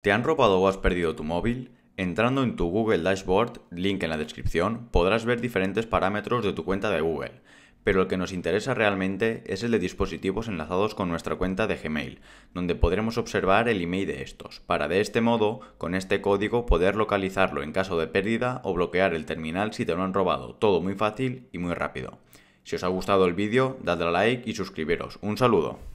¿Te han robado o has perdido tu móvil? Entrando en tu Google Dashboard, link en la descripción, podrás ver diferentes parámetros de tu cuenta de Google, pero el que nos interesa realmente es el de dispositivos enlazados con nuestra cuenta de Gmail, donde podremos observar el email de estos, para de este modo, con este código, poder localizarlo en caso de pérdida o bloquear el terminal si te lo han robado, todo muy fácil y muy rápido. Si os ha gustado el vídeo, dadle a like y suscribiros. Un saludo.